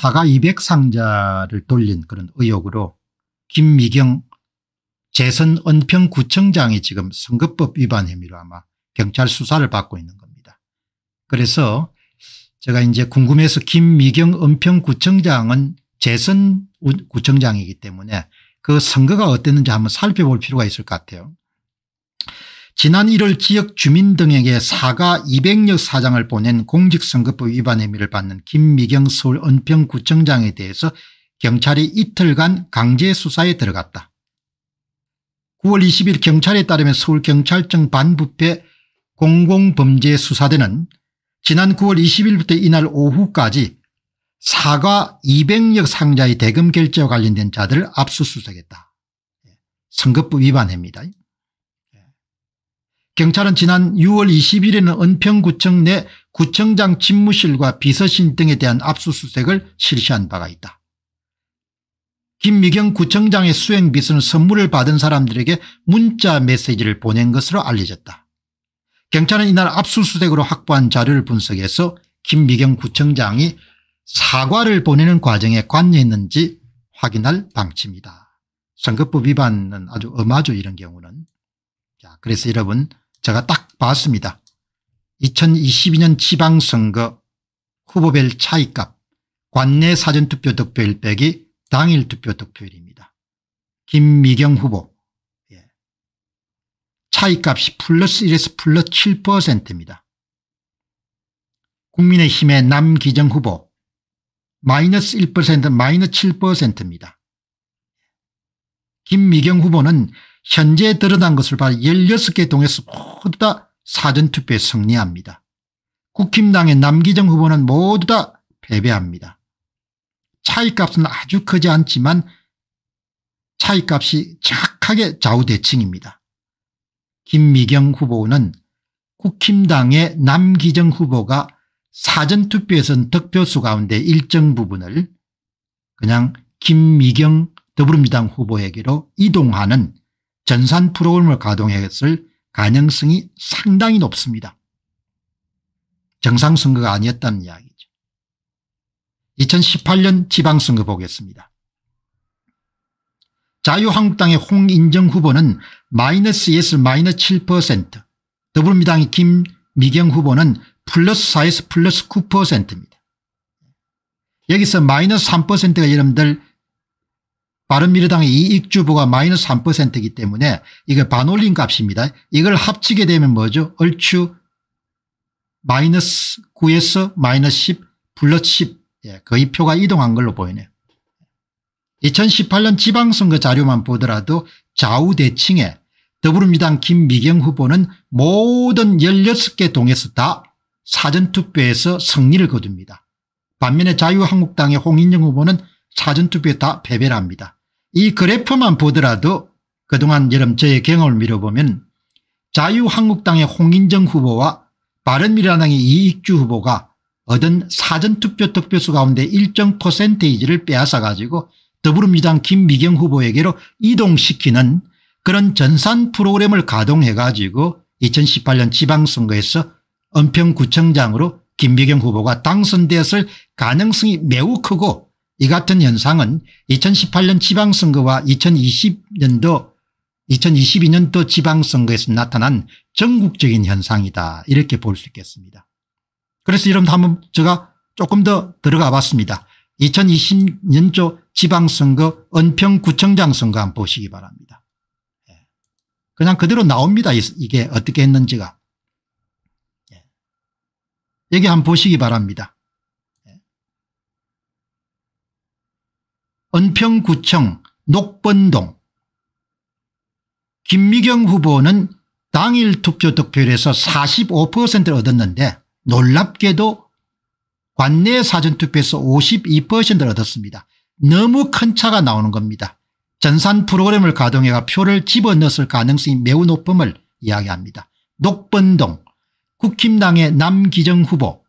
사가 200상자를 돌린 그런 의혹으로 김미경 재선 은평구청장이 지금 선거법 위반 혐의로 아마 경찰 수사를 받고 있는 겁니다. 그래서 제가 이제 궁금해서 김미경 은평구청장은 재선 구청장이기 때문에 그 선거가 어땠는지 한번 살펴볼 필요가 있을 것 같아요. 지난 1월 지역 주민 등에게 사과 200여 사장을 보낸 공직선거법 위반 혐의를 받는 김미경 서울 은평구청장에 대해서 경찰이 이틀간 강제 수사에 들어갔다. 9월 20일 경찰에 따르면 서울경찰청 반부패 공공범죄수사대는 지난 9월 20일부터 이날 오후까지 사과 200여 상자의 대금 결제와 관련된 자들을 압수수색했다. 예. 선거법 위반 혐의다. 경찰은 지난 6월 20일에는 은평구청 내 구청장 집무실과 비서실 등에 대한 압수수색을 실시한 바가 있다. 김미경 구청장의 수행비서는 선물을 받은 사람들에게 문자 메시지를 보낸 것으로 알려졌다. 경찰은 이날 압수수색으로 확보한 자료를 분석해서 김미경 구청장이 사과를 보내는 과정에 관여했는지 확인할 방침이다. 선거법 위반은 아주 엄하죠 이런 경우는. 자 그래서 여러분 제가 딱 봤습니다. 2022년 지방선거 후보별 차이값 관내 사전투표 득표일 빼기 당일 투표 득표율입니다 김미경 후보 예. 차이값이 플러스 1에서 플러스 7%입니다. 국민의힘의 남기정 후보 마이너스 1% 마이너스 7%입니다. 김미경 후보는 현재 드러난 것을 봐 16개 동에서 모두 다 사전투표에 승리합니다. 국힘당의 남기정 후보는 모두 다 패배합니다. 차이값은 아주 크지 않지만 차이값이 착하게 좌우대칭입니다. 김미경 후보는 국힘당의 남기정 후보가 사전투표에선 득표수 가운데 일정 부분을 그냥 김미경 더불어민주당 후보에게로 이동하는 전산 프로그램을 가동했을 가능성이 상당히 높습니다. 정상선거가 아니었다는 이야기죠. 2018년 지방선거 보겠습니다. 자유한국당의 홍인정 후보는 마이너스 예스 마이너스 7%더불어민당의 김미경 후보는 플러스 4에서 플러스 9%입니다. 여기서 마이너스 3%가 여러분들 바른미래당의 이익주부가 마이너스 3%이기 때문에 이게 반올림 값입니다. 이걸 합치게 되면 뭐죠? 얼추 마이너스 9에서 마이너스 10 플러스 10 예, 거의 표가 이동한 걸로 보이네요. 2018년 지방선거 자료만 보더라도 좌우대칭에 더불어민주당 김미경 후보는 모든 16개 동에서 다 사전투표에서 승리를 거둡니다. 반면에 자유한국당의 홍인영 후보는 사전투표에 다 패배를 합니다. 이 그래프만 보더라도 그동안 여름 저의 경험을 미뤄보면 자유한국당의 홍인정 후보와 바른미래당의 이익주 후보가 얻은 사전투표 득표수 가운데 일정 퍼센테이지를 빼앗아가지고 더불어민주당 김미경 후보에게로 이동시키는 그런 전산 프로그램을 가동해가지고 2018년 지방선거에서 은평구청장으로 김미경 후보가 당선되었을 가능성이 매우 크고 이 같은 현상은 2018년 지방선거와 2020년도 2022년도 지방선거에서 나타난 전국적인 현상이다 이렇게 볼 수 있겠습니다. 그래서 여러분 한번 제가 조금 더 들어가 봤습니다. 2020년도 지방선거 은평구청장 선거 한번 보시기 바랍니다. 예. 그냥 그대로 나옵니다. 이게 어떻게 했는지가. 예. 여기 한번 보시기 바랍니다. 은평구청 녹번동 김미경 후보는 당일 투표 득표율에서 45%를 얻었는데 놀랍게도 관내 사전투표에서 52%를 얻었습니다. 너무 큰 차가 나오는 겁니다. 전산 프로그램을 가동해가 표를 집어넣었을 가능성이 매우 높음을 이야기합니다. 녹번동 국힘당의 남기정 후보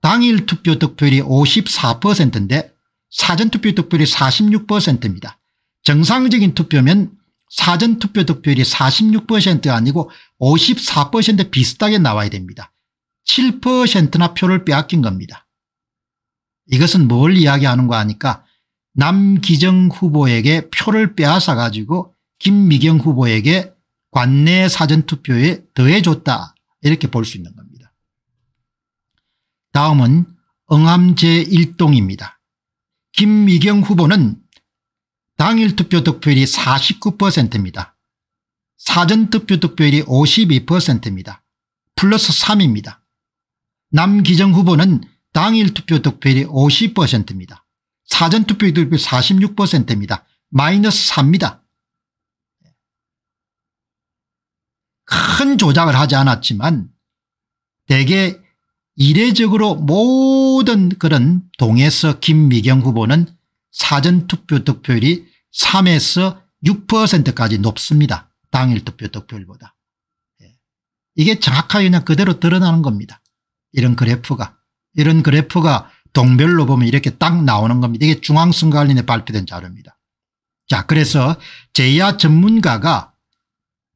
당일 투표 득표율이 54%인데 사전투표 득표율이 46%입니다. 정상적인 투표면 사전투표 득표율이 46% 아니고 54% 비슷하게 나와야 됩니다. 7%나 표를 빼앗긴 겁니다. 이것은 뭘 이야기하는 거 아니까 남기정 후보에게 표를 빼앗아 가지고 김미경 후보에게 관내 사전투표에 더해줬다 이렇게 볼 수 있는 겁니다. 다음은 응암 제1동입니다. 김미경 후보는 당일 투표 득표율이 49%입니다. 사전 투표 득표율이 52%입니다. 플러스 3입니다. 남기정 후보는 당일 투표 득표율이 50%입니다. 사전 투표 득표 46%입니다. 마이너스 3입니다. 큰 조작을 하지 않았지만 대개 이례적으로 모든 그런 동에서 김미경 후보는 사전투표 득표율이 3에서 6%까지 높습니다. 당일 투표 득표율보다. 예. 이게 정확하게 그냥 그대로 드러나는 겁니다. 이런 그래프가. 이런 그래프가 동별로 보면 이렇게 딱 나오는 겁니다. 이게 중앙선거관리에 발표된 자료입니다. 자 그래서 제야 전문가가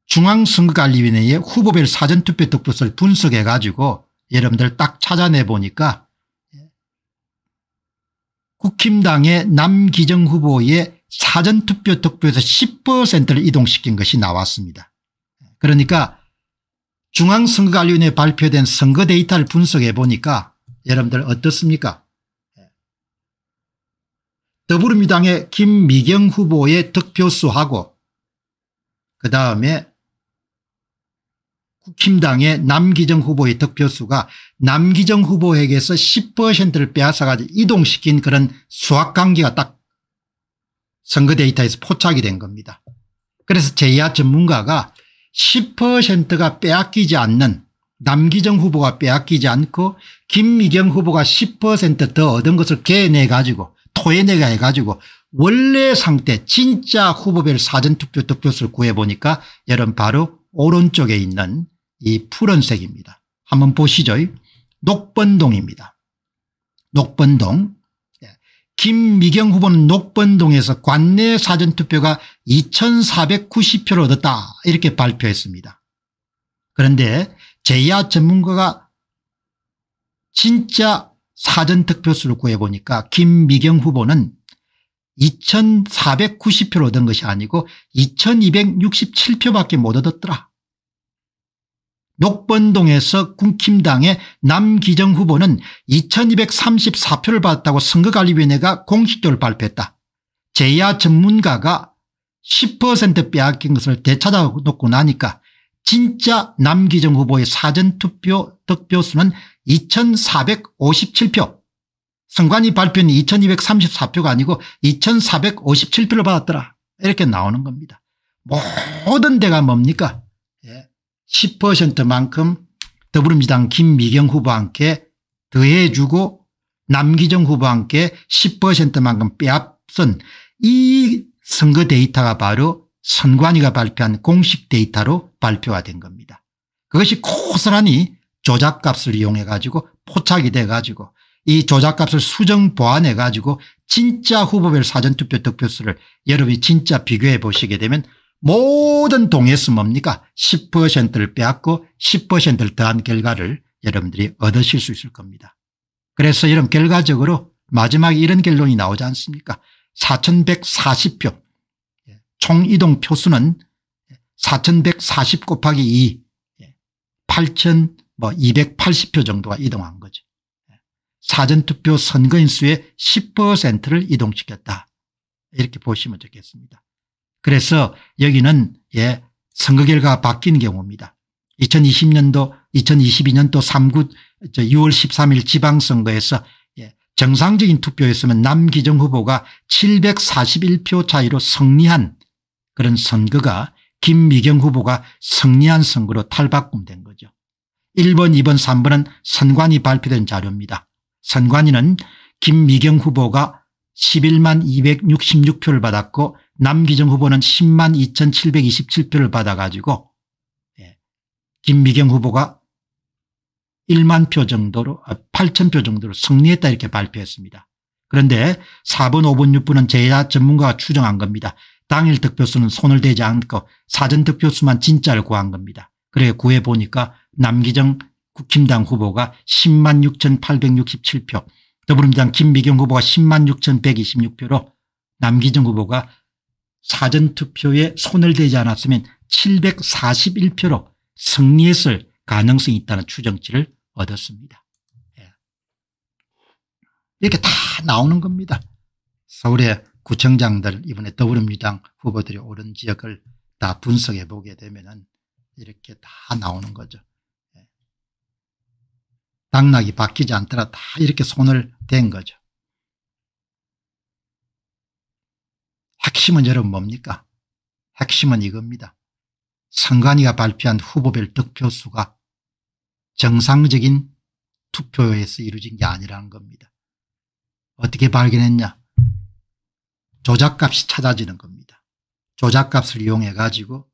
중앙선거관리위원회의 후보별 사전투표 득표수를 분석해 가지고 여러분들 딱 찾아내 보니까 국힘당의 남기정 후보의 사전투표 득표에서 10%를 이동시킨 것이 나왔습니다. 그러니까 중앙선거관리위원회 발표된 선거 데이터를 분석해 보니까 여러분들 어떻습니까 더불어민당의 김미경 후보의 득표수하고 그 다음에 국힘당의 남기정 후보의 득표수가 남기정 후보에게서 10%를 빼앗아가지고 이동시킨 그런 수학관계가 딱 선거 데이터에서 포착이 된 겁니다. 그래서 제야 전문가가 10%가 빼앗기지 않는 남기정 후보가 빼앗기지 않고 김미경 후보가 10%더 얻은 것을 개내 가지고 토해내가 해가지고 원래 상태 진짜 후보별 사전투표 득표수를 구해보니까 여러분 바로 오른쪽에 있는 이 푸른색입니다. 한번 보시죠. 녹번동입니다. 녹번동. 예. 김미경 후보는 녹번동에서 관내 사전투표가 2490표를 얻었다 이렇게 발표했습니다. 그런데 제야 전문가가 진짜 사전투표수를 구해보니까 김미경 후보는 2490표를 얻은 것이 아니고 2267표밖에 못 얻었더라. 녹번동에서 군킴당의 남기정 후보는 2234표를 받았다고 선거관리위원회가 공식적으로 발표했다. 제야 전문가가 10% 빼앗긴 것을 되찾아놓고 나니까 진짜 남기정 후보의 사전투표 득표수는 2457표 선관위 발표는 2234표가 아니고 2457표를 받았더라 이렇게 나오는 겁니다. 모든 데가 뭡니까 예. 10%만큼 더불어민주당 김미경 후보와 함께 더해주고 남기정 후보와 함께 10%만큼 빼앗은 이 선거 데이터가 바로 선관위가 발표한 공식 데이터로 발표가 된 겁니다. 그것이 고스란히 조작값을 이용해 가지고 포착이 돼 가지고 이 조작값을 수정 보완해 가지고 진짜 후보별 사전투표 득표수를 여러분이 진짜 비교해 보시게 되면 모든 동에서 의 뭡니까 10%를 빼앗고 10%를 더한 결과를 여러분들이 얻으실 수 있을 겁니다. 그래서 여러 결과적으로 마지막에 이런 결론이 나오지 않습니까 4140표 예, 총 이동 표수는 4140 곱하기 2 8280표 예, 뭐 정도가 이동한 거죠. 예, 사전투표 선거인수의 10%를 이동시켰다. 이렇게 보시면 되겠습니다. 그래서 여기는 예, 선거 결과가 바뀐 경우입니다. 2020년도 2022년도 3구 6월 13일 지방선거에서 예, 정상적인 투표였으면 남기정 후보가 741표 차이로 승리한 그런 선거가 김미경 후보가 승리한 선거로 탈바꿈된 거죠. 1번 2번 3번은 선관위 발표된 자료입니다. 선관위는 김미경 후보가 11만 266표를 받았고 남기정 후보는 10만 2727표를 받아가지고 예, 김미경 후보가 1만 표 정도로 8천 아, 표 정도로 승리했다 이렇게 발표했습니다. 그런데 4번 5번 6번은 제야 전문가가 추정한 겁니다. 당일 득표수는 손을 대지 않고 사전 득표수만 진짜를 구한 겁니다. 그래 구해보니까 남기정 국힘당 후보가 10만 6867표 더불어민주당 김미경 후보가 10만 6,126표로 남기정 후보가 사전투표에 손을 대지 않았으면 741표로 승리했을 가능성이 있다는 추정치를 얻었습니다. 예. 이렇게 다 나오는 겁니다. 서울의 구청장들 이번에 더불어민주당 후보들이 오른 지역을 다 분석해 보게 되면 이렇게 다 나오는 거죠. 당락이 바뀌지 않더라 다 이렇게 손을 댄 거죠. 핵심은 여러분 뭡니까? 핵심은 이겁니다. 선관위가 발표한 후보별 득표수가 정상적인 투표에서 이루어진 게 아니라는 겁니다. 어떻게 발견했냐? 조작값이 찾아지는 겁니다. 조작값을 이용해 가지고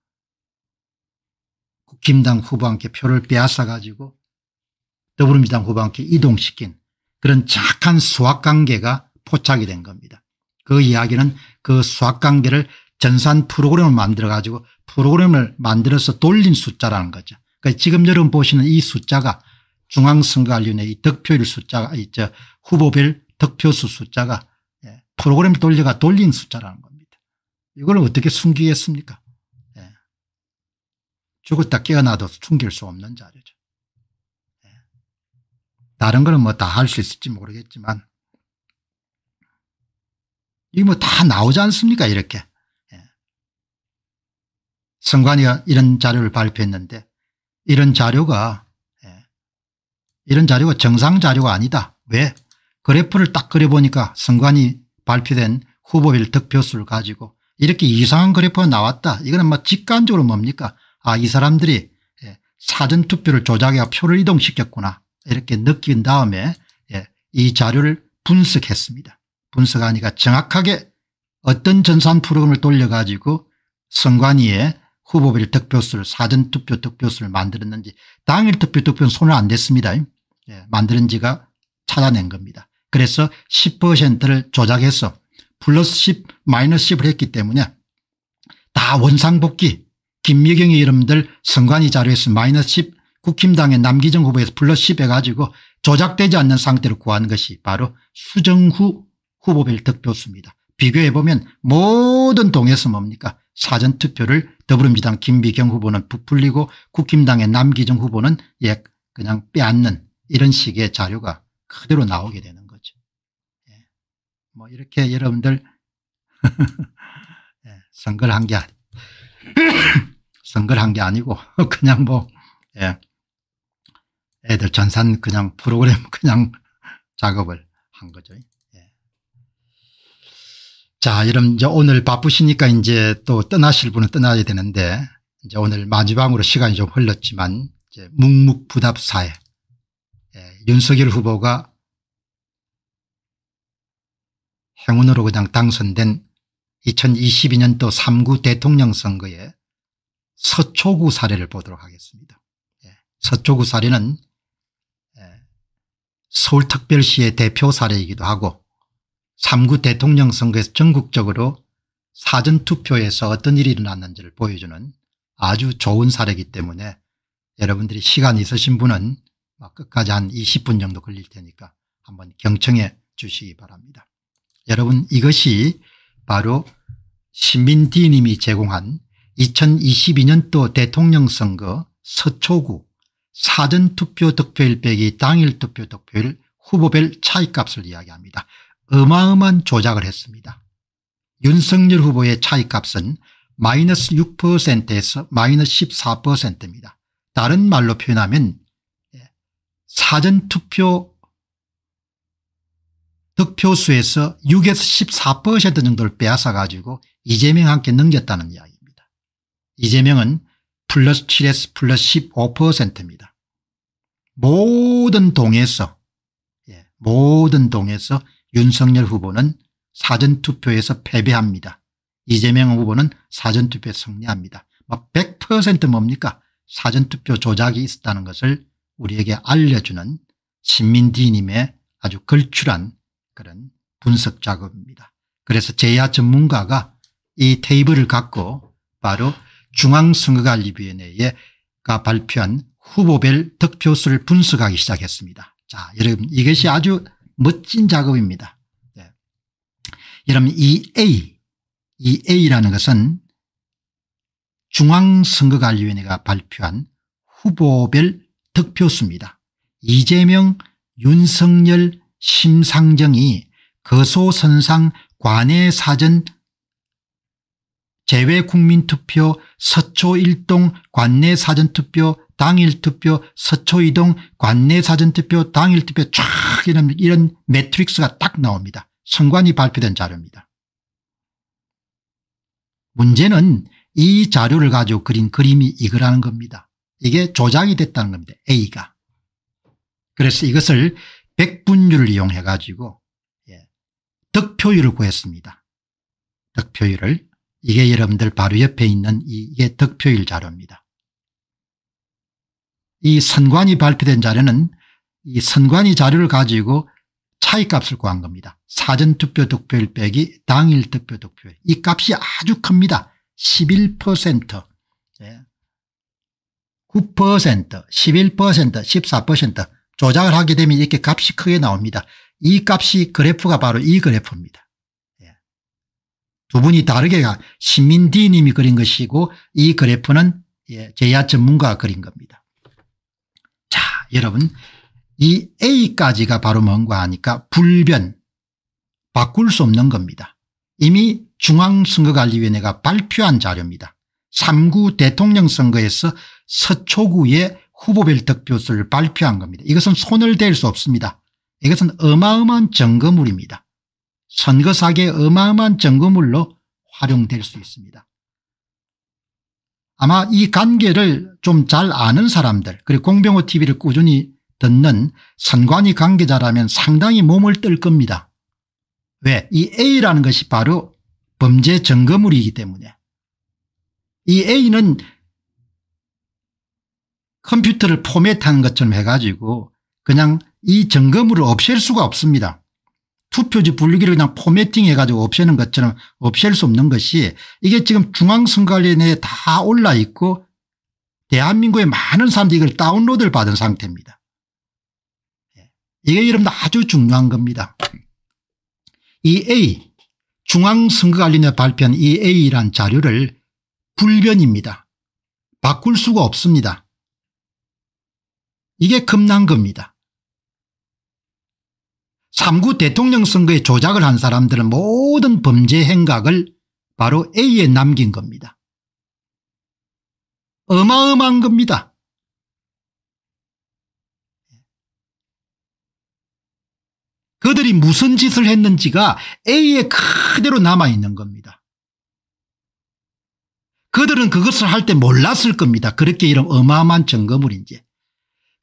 국힘당 후보한테 표를 빼앗아 가지고 더불어민주당 후반기 이동시킨 그런 착한 수학관계가 포착이 된 겁니다. 그 이야기는 그 수학관계를 전산 프로그램을 만들어 가지고 프로그램을 만들어서 돌린 숫자라는 거죠. 그러니까 지금 여러분 보시는 이 숫자가 중앙선거관련의 이 득표율 숫자가 있죠. 후보별 득표수 숫자가 예, 프로그램 돌려가 돌린 숫자라는 겁니다. 이걸 어떻게 숨기겠습니까? 예. 죽었다 깨어나도 숨길 수 없는 자료죠. 다른 거는 뭐 다 할 수 있을지 모르겠지만 이게 뭐 다 나오지 않습니까 이렇게. 예. 성관이가 이런 자료를 발표했는데 이런 자료가 예. 이런 자료가 정상 자료가 아니다. 왜? 그래프를 딱 그려보니까 성관이 발표된 후보별 득표수를 가지고 이렇게 이상한 그래프가 나왔다. 이거는 뭐 직관적으로 뭡니까? 아이 사람들이 예. 사전투표를 조작해 표를 이동시켰구나. 이렇게 느낀 다음에 예, 이 자료를 분석했습니다. 분석하니까 정확하게 어떤 전산 프로그램을 돌려가지고 선관위에 후보별 득표수를 사전투표 득표수를 만들었는지 당일 투표 득표는 손을 안 댔습니다. 예, 만드는 지가 찾아낸 겁니다. 그래서 10%를 조작해서 플러스 10 마이너스 10을 했기 때문에 다 원상복귀 김미경의 이름들 선관위 자료에서 마이너스 10 국힘당의 남기정 후보에서 플러시해가지고 조작되지 않는 상태로 구한 것이 바로 수정후 후보별 득표수입니다. 비교해보면 모든 동에서 뭡니까 사전투표를 더불어민주당 김비경 후보는 부풀리고 국힘당의 남기정 후보는 예 그냥 빼앗는 이런 식의 자료가 그대로 나오게 되는 거죠. 예. 뭐 이렇게 여러분들 예. 선거를 한게 선거를 한게 아니고 그냥 뭐 예. 애들 전산 그냥 프로그램 그냥 작업을 한 거죠. 예. 자, 여러분 이제 오늘 바쁘시니까 이제 또 떠나실 분은 떠나야 되는데 이제 오늘 마지막으로 시간이 좀 흘렀지만 이제 묵묵부답 사회 예, 윤석열 후보가 행운으로 그냥 당선된 2022년도 3구 대통령 선거에 서초구 사례를 보도록 하겠습니다. 예. 서초구 사례는 서울특별시의 대표 사례이기도 하고 3구 대통령 선거에서 전국적으로 사전투표에서 어떤 일이 일어났는지를 보여주는 아주 좋은 사례이기 때문에 여러분들이 시간 있으신 분은 끝까지 한 20분 정도 걸릴 테니까 한번 경청해 주시기 바랍니다. 여러분 이것이 바로 시민디님이 제공한 2022년도 대통령 선거 서초구 사전투표 득표일 빼기 당일투표 득표일 후보별 차이값을 이야기합니다. 어마어마한 조작을 했습니다. 윤석열 후보의 차이값은 마이너스 6%에서 마이너스 14%입니다. 다른 말로 표현하면 예, 사전투표 득표수에서 6에서 14% 정도를 빼앗아가지고 이재명한테 넘겼다는 이야기입니다. 이재명은 플러스 7에서 플러스 15%입니다. 모든 동에서 예, 모든 동에서 윤석열 후보는 사전투표에서 패배합니다. 이재명 후보는 사전투표에 승리합니다. 100% 뭐 뭡니까 사전투표 조작이 있었다는 것을 우리에게 알려주는 신민디님의 아주 걸출한 그런 분석 작업입니다. 그래서 제야 전문가가 이 테이블을 갖고 바로 중앙선거관리위원회가 발표한 후보별 득표수를 분석하기 시작했습니다. 자 여러분 이것이 아주 멋진 작업입니다. 네. 여러분 이 A, 이 A라는 것은 중앙선거관리위원회가 발표한 후보별 득표수입니다. 이재명, 윤석열, 심상정이 거소선상 관외사전 재외국민투표, 서초1동 관내사전투표, 당일투표, 서초2동 관내사전투표, 당일투표 쫙 이런, 이런 매트릭스가 딱 나옵니다. 선관위 발표된 자료입니다. 문제는 이 자료를 가지고 그린 그림이 이거라는 겁니다. 이게 조작이 됐다는 겁니다. A가. 그래서 이것을 백분율을 이용해 가지고 예, 득표율을 구했습니다. 득표율을. 이게 여러분들 바로 옆에 있는 이게 득표일 자료입니다. 이 선관위 발표된 자료는 이 선관위 자료를 가지고 차이값을 구한 겁니다. 사전투표 득표율 빼기 당일 득표 득표율 이 값이 아주 큽니다. 11% 9% 11% 14% 조작을 하게 되면 이렇게 값이 크게 나옵니다. 이 값이 그래프가 바로 이 그래프입니다. 두 분이 다르게 신민디 님이 그린 것이고 이 그래프는 예, 제야 전문가가 그린 겁니다. 자 여러분 이 A까지가 바로 뭔가 하니까 불변 바꿀 수 없는 겁니다. 이미 중앙선거관리위원회가 발표한 자료입니다. 3구 대통령 선거에서 서초구의 후보별 득표수를 발표한 겁니다. 이것은 손을 댈 수 없습니다. 이것은 어마어마한 점검물입니다. 선거 사기의 어마어마한 증거물로 활용될 수 있습니다. 아마 이 관계를 좀 잘 아는 사람들 그리고 공병호 TV를 꾸준히 듣는 선관위 관계자라면 상당히 몸을 뜰 겁니다. 왜? 이 A라는 것이 바로 범죄 증거물이기 때문에 이 A는 컴퓨터를 포맷하 것처럼 해가지고 그냥 이 증거물을 없앨 수가 없습니다. 투표지 분류기를 그냥 포맷팅 해가지고 없애는 것처럼 없앨 수 없는 것이 이게 지금 중앙선관위에 다 올라 있고 대한민국의 많은 사람들이 이걸 다운로드를 받은 상태입니다. 예. 이게 여러분 아주 중요한 겁니다. 이 A 중앙선거관리위 발표한 이 A란 자료를 불변입니다. 바꿀 수가 없습니다. 이게 겁난 겁니다. 3구 대통령 선거에 조작을 한 사람들은 모든 범죄 행각을 바로 A에 남긴 겁니다. 어마어마한 겁니다. 그들이 무슨 짓을 했는지가 A에 그대로 남아있는 겁니다. 그들은 그것을 할 때 몰랐을 겁니다. 그렇게 이런 어마어마한 점검을 인제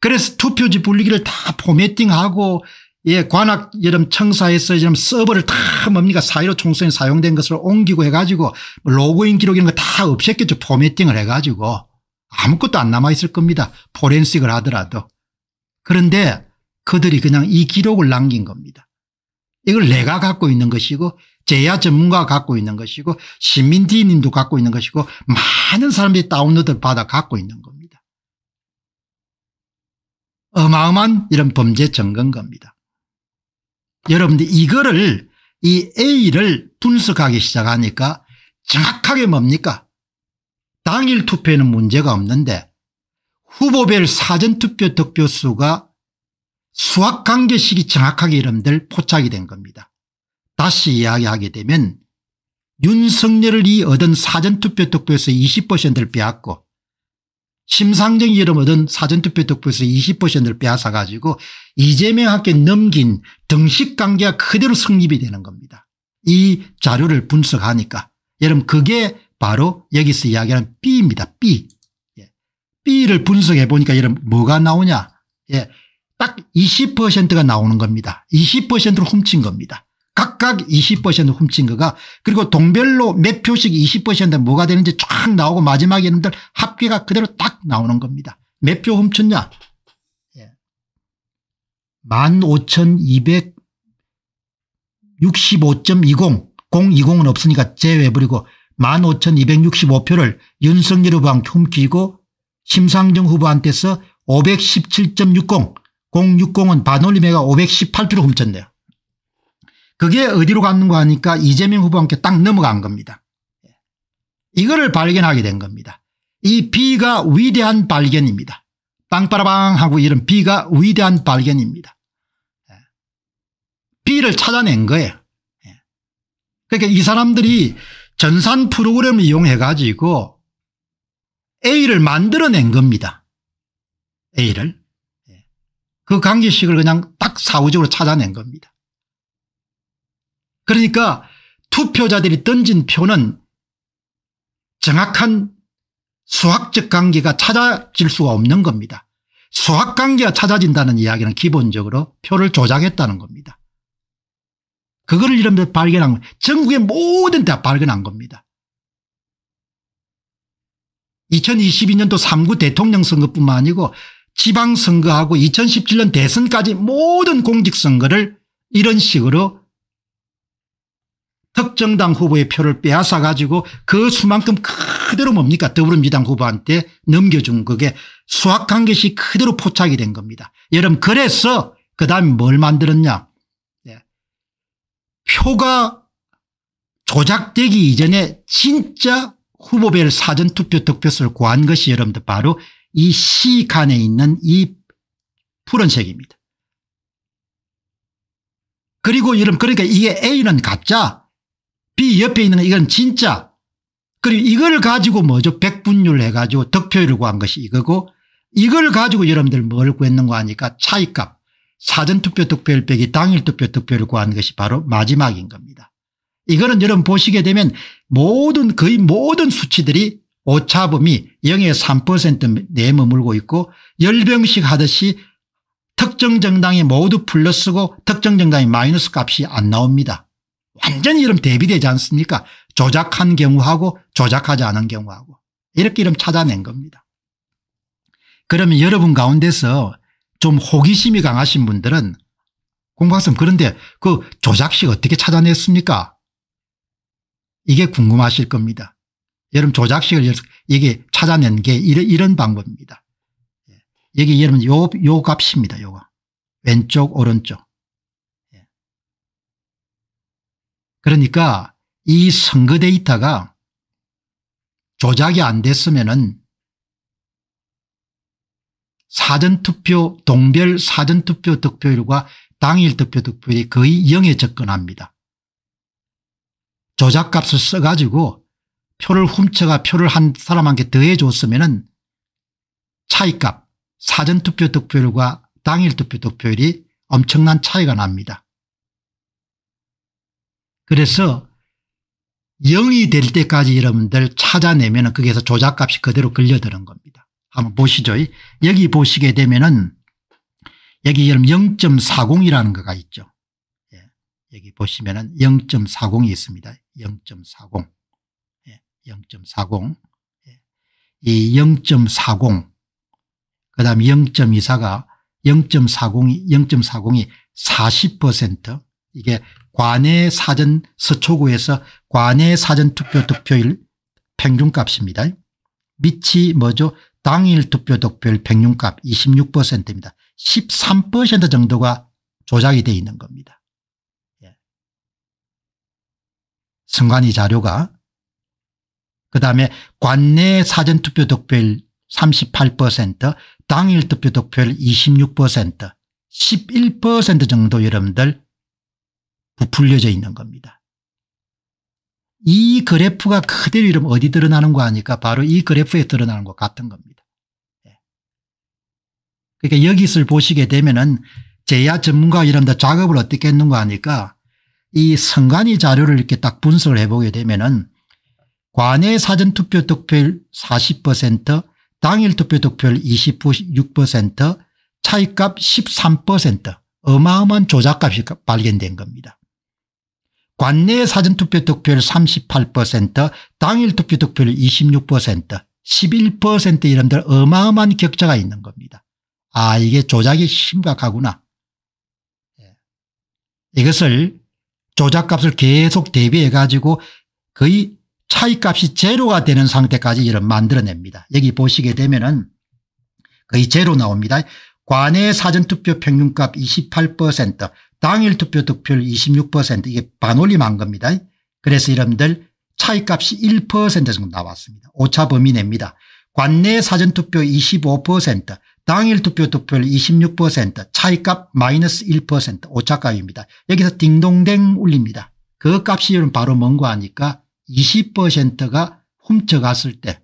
그래서 투표지 분리기를 다 포맷팅하고 예, 관악 여름 청사에서 지금 서버를 다 뭡니까 사이로 총선에 사용된 것을 옮기고 해가지고 로그인 기록 이런 거 다 없앴겠죠. 포맷팅을 해가지고 아무것도 안 남아있을 겁니다. 포렌식을 하더라도. 그런데 그들이 그냥 이 기록을 남긴 겁니다. 이걸 내가 갖고 있는 것이고 제야 전문가가 갖고 있는 것이고 시민디 님도 갖고 있는 것이고 많은 사람들이 다운로드를 받아 갖고 있는 겁니다. 어마어마한 이런 범죄 증거인 겁니다. 여러분들 이거를 이 A를 분석하기 시작하니까 정확하게 뭡니까 당일 투표에는 문제가 없는데 후보별 사전투표 득표수가 수학관계식이 정확하게 여러들 포착이 된 겁니다. 다시 이야기하게 되면 윤석열이 얻은 사전투표 득표에 20%를 빼앗고 심상정이 이름어든 사전투표 득표에 20%를 빼앗아 가지고 이재명한테 넘긴 등식관계가 그대로 성립이 되는 겁니다. 이 자료를 분석하니까 여러분 그게 바로 여기서 이야기하는 B입니다. B. 예. B를 분석해 보니까 여러분 뭐가 나오냐. 예. 딱 20%가 나오는 겁니다. 20%를 훔친 겁니다. 각각 20% 훔친 거가 그리고 동별로 몇 표씩 20% 뭐가 되는지 쫙 나오고 마지막에 있는들 합계가 그대로 딱 나오는 겁니다. 몇 표 훔쳤냐 예. 15,265.20 020은 없으니까 제외해버리고 15,265표를 윤석열 후보한테 훔치고 심상정 후보한테서 517.60 060은 반올림회가 518표를 훔쳤네요. 그게 어디로 갔는가 하니까 이재명 후보한테 딱 넘어간 겁니다. 이거를 발견하게 된 겁니다. 이 비가 위대한 발견입니다. 빵빠라방 하고 이런 비가 위대한 발견입니다. 비를 찾아낸 거예요. 그러니까 이 사람들이 전산 프로그램을 이용해 가지고 A를 만들어낸 겁니다. A를. 그 관계식을 그냥 딱 사후적으로 찾아낸 겁니다. 그러니까 투표자들이 던진 표는 정확한 수학적 관계가 찾아질 수가 없는 겁니다. 수학 관계가 찾아진다는 이야기는 기본적으로 표를 조작했다는 겁니다. 그거를 이러면 발견한 전국의 모든 다 발견한 겁니다. 2022년도 3구 대통령 선거뿐만 아니고 지방선거하고 2017년 대선까지 모든 공직선거를 이런 식으로 특정당 후보의 표를 빼앗아 가지고 그 수만큼 그대로 뭡니까 더불어민주당 후보한테 넘겨준 그게 수확한 것이 그대로 포착이 된 겁니다. 여러분 그래서 그 다음에 뭘 만들었냐 네. 표가 조작되기 이전에 진짜 후보별 사전투표 득표수를 구한 것이 여러분들 바로 이 시간에 있는 이 푸른색입니다. 그리고 여러분 그러니까 이게 A는 가짜 비 옆에 있는 건 이건 진짜. 그리고 이걸 가지고 뭐죠? 백분율 해가지고 득표율을 구한 것이 이거고 이걸 가지고 여러분들 뭘구했는거아니까 차이값 사전투표 득표율 빼기 당일투표 득표율 구한 것이 바로 마지막인 겁니다. 이거는 여러분 보시게 되면 모든 거의 모든 수치들이 오차범위 0에 3% 내머물고 있고 열병식 하듯이 특정 정당이 모두 플러스고 특정 정당이 마이너스 값이 안 나옵니다. 완전히 이름 대비되지 않습니까 조작한 경우하고 조작하지 않은 경우하고 이렇게 이름 찾아낸 겁니다. 그러면 여러분 가운데서 좀 호기심이 강하신 분들은 공박사님 그런데 그 조작식 어떻게 찾아냈습니까 이게 궁금하실 겁니다. 여러분 조작식을 이게 찾아낸 게 이런, 이런 방법입니다. 예. 여기 여러분 요, 요 값입니다. 요거. 왼쪽 오른쪽. 그러니까 이 선거 데이터가 조작이 안 됐으면은 사전투표 동별 사전투표 득표율과 당일 투표 득표율이 거의 0에 접근합니다. 조작값을 써가지고 표를 훔쳐가 표를 한 사람한테 더해줬으면 차이값 사전투표 득표율과 당일 투표 득표율이 엄청난 차이가 납니다. 그래서 0이 될 때까지 여러분들 찾아내면 거기에서 조작값이 그대로 걸려드는 겁니다. 한번 보시죠. 여기 보시게 되면은 여기 여러분 0.40이라는 거가 있죠. 예. 여기 보시면은 0.40이 있습니다. 0.40. 예. 0.40. 예. 이 0.40. 그 다음 0.24가 0.40이, 0.40이 40% 이게 관외 사전 서초구에서 관외 사전 투표 득표율 평균값입니다. 밑이 뭐죠? 당일 투표 득표율 평균값 26%입니다. 13% 정도가 조작이 돼 있는 겁니다. 예. 관이 자료가 그다음에 관내 사전투표 득표율 38% 당일 투표 득표율 26% 11% 정도 여러분들 부풀려져 있는 겁니다. 이 그래프가 그대로 이러면 어디 드러나는 거 아니까 바로 이 그래프에 드러나는 것 같은 겁니다. 예. 그러니까 여기서 보시게 되면은 제야 전문가 이런다 작업을 어떻게 했는가 하니까 이 선관위 자료를 이렇게 딱 분석을 해보게 되면은 관외 사전투표 득표율 40%, 당일 투표 득표율 26%, 차익값 13% 어마어마한 조작값이 발견된 겁니다. 관내 사전투표 득표율 38% 당일 투표 득표율 26% 11% 이런들 어마어마한 격차가 있는 겁니다. 아 이게 조작이 심각하구나. 예. 이것을 조작값을 계속 대비해 가지고 거의 차이값이 제로가 되는 상태까지 이런 만들어냅니다. 여기 보시게 되면은 거의 제로 나옵니다. 관외 사전투표 평균값 28% 당일 투표 득표율 26% 이게 반올림한 겁니다. 그래서 여러분들 차이값이 1% 정도 나왔습니다. 오차 범위 냅니다. 관내 사전투표 25% 당일 투표 득표율 26% 차이값 마이너스 1% 오차값입니다. 여기서 딩동댕 울립니다. 그 값이 바로 뭔가 하니까 20%가 훔쳐갔을 때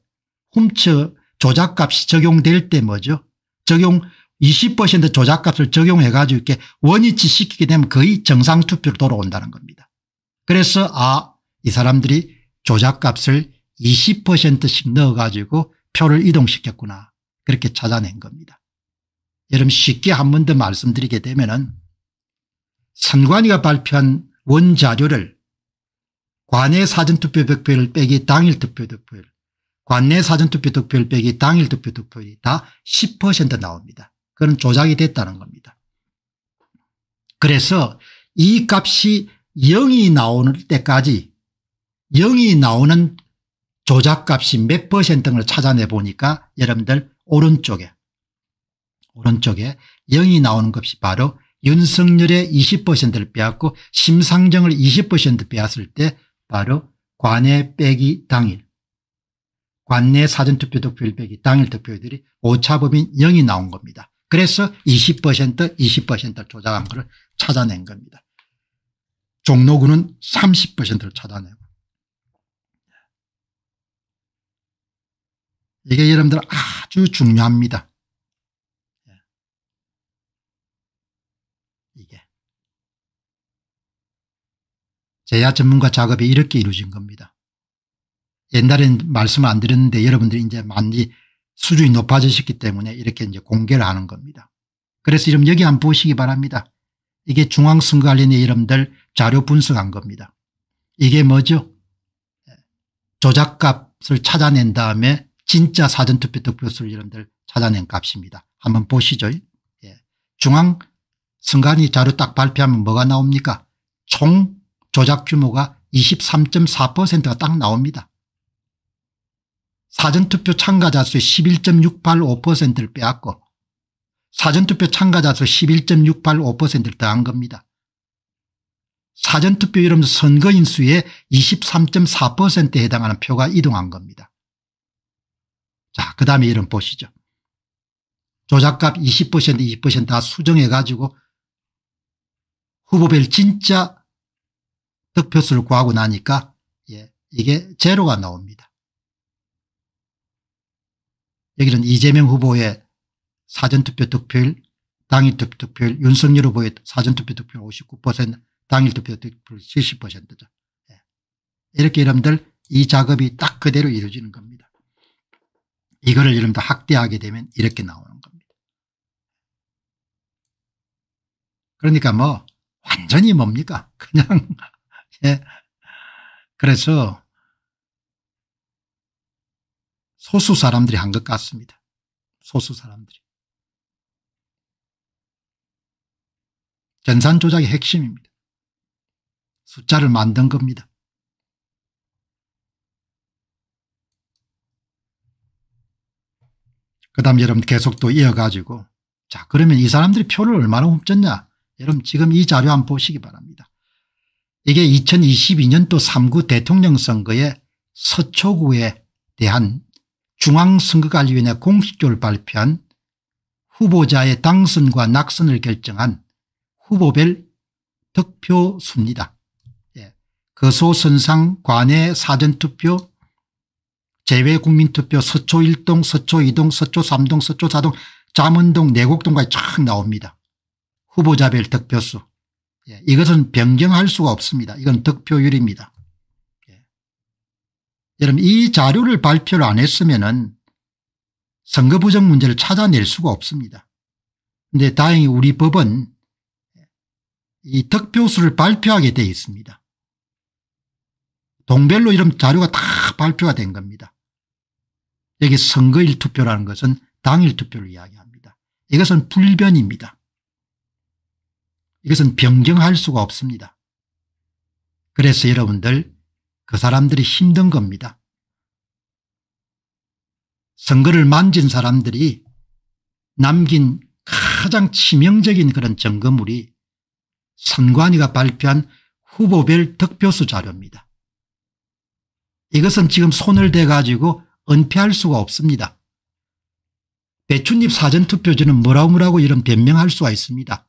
훔쳐 조작값이 적용될 때 뭐죠? 적용 20% 조작값을 적용해가지고 이렇게 원위치 시키게 되면 거의 정상 투표로 돌아온다는 겁니다. 그래서 아, 이 사람들이 조작값을 20%씩 넣어가지고 표를 이동시켰구나. 그렇게 찾아낸 겁니다. 여러분 쉽게 한 번 더 말씀드리게 되면은 선관위가 발표한 원자료를 관내 사전투표 득표율 빼기 당일 투표 득표율 관내 사전투표 득표율 빼기 당일 투표 득표율이 다 10% 나옵니다. 그런 조작이 됐다는 겁니다. 그래서 이 값이 0이 나오 때까지 0이 나오는 조작값이 몇 퍼센트를 찾아내 보니까 여러분들 오른쪽에 오른쪽에 0이 나오는 것이 바로 윤석열의 20%를 빼앗고 심상정을 20% 빼앗을 때 바로 관내 빼기 당일 관내 사전투표 득표율 빼기 당일 득표율이 오차범위 0이 나온 겁니다. 그래서 20% 20% 조작한 것을 찾아낸 겁니다. 종로구는 30%를 찾아내고 이게 여러분들 아주 중요합니다. 예. 이게 제야 전문가 작업이 이렇게 이루어진 겁니다. 옛날엔 말씀을 안 드렸는데 여러분들이 이제 많이 수준이 높아지셨기 때문에 이렇게 이제 공개를 하는 겁니다. 그래서 여러분 여기 한번 보시기 바랍니다. 이게 중앙선거 관련해 여러분들 자료 분석한 겁니다. 이게 뭐죠? 조작값을 찾아낸 다음에 진짜 사전투표 득표수를 여러분들 찾아낸 값입니다. 한번 보시죠. 예. 중앙선관위 자료 딱 발표하면 뭐가 나옵니까? 총 조작 규모가 23.4%가 딱 나옵니다. 사전투표 참가자 수의 11.685%를 빼앗고 사전투표 참가자 수 11.685%를 더한 겁니다. 사전투표 이름 선거인 수의 23.4%에 해당하는 표가 이동한 겁니다. 자, 그 다음에 이름 보시죠. 조작값 20% 20%다 수정해가지고 후보별 진짜 득표수를 구하고 나니까 예, 이게 제로가 나옵니다. 여기는 이재명 후보의 사전투표 득표율 당일 득표율 윤석열 후보의 사전투표 득표율 59% 당일 투표 득표율 70%죠. 예. 이렇게 여러분들 이 작업이 딱 그대로 이루어지는 겁니다. 이거를 여러분들 확대하게 되면 이렇게 나오는 겁니다. 그러니까 뭐 완전히 뭡니까 그냥 예. 그래서 소수 사람들이 한 것 같습니다. 소수 사람들이. 전산 조작의 핵심입니다. 숫자를 만든 겁니다. 그 다음 여러분 계속 또 이어가지고 자 그러면 이 사람들이 표를 얼마나 훔쳤냐 여러분 지금 이 자료 한번 보시기 바랍니다. 이게 2022년도 3구 대통령 선거에 서초구에 대한 중앙선거관리위원회 공식적으로 발표한 후보자의 당선과 낙선을 결정한 후보별 득표 수입니다. 예. 거소선상 관내 사전투표 재외국민투표 서초 1동 서초 2동 서초 3동 서초 4동 잠원동 내곡동까지 쫙 나옵니다. 후보자별 득표수 예. 이것은 변경할 수가 없습니다. 이건 득표율입니다. 여러분 이 자료를 발표를 안 했으면 은 선거 부정 문제를 찾아낼 수가 없습니다. 근데 다행히 우리 법은 이 득표수를 발표하게 되어 있습니다. 동별로 이런 자료가 다 발표가 된 겁니다. 여기 선거일 투표라는 것은 당일 투표를 이야기합니다. 이것은 불변입니다. 이것은 변경할 수가 없습니다. 그래서 여러분들 그 사람들이 힘든 겁니다. 선거를 만진 사람들이 남긴 가장 치명적인 그런 점검물이 선관위가 발표한 후보별 득표수 자료입니다. 이것은 지금 손을 대가지고 은폐할 수가 없습니다. 배춧잎 사전투표지는 뭐라고 뭐라고 이런 변명할 수가 있습니다.